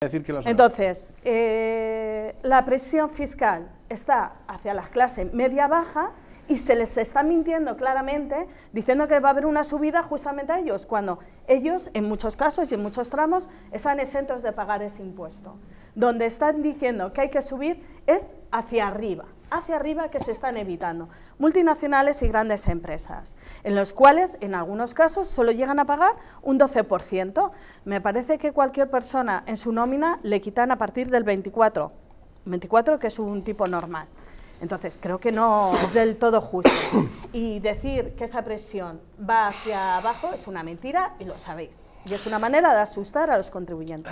Entonces, eh, la presión fiscal está hacia las clases media-baja y se les está mintiendo claramente diciendo que va a haber una subida justamente a ellos, cuando ellos en muchos casos y en muchos tramos están exentos de pagar ese impuesto. Donde están diciendo que hay que subir es hacia arriba hacia arriba que se están evitando, multinacionales y grandes empresas, en los cuales en algunos casos solo llegan a pagar un 12%. Me parece que cualquier persona en su nómina le quitan a partir del 24, 24 que es un tipo normal. Entonces, creo que no es del todo justo. Y decir que esa presión va hacia abajo es una mentira y lo sabéis. Y es una manera de asustar a los contribuyentes.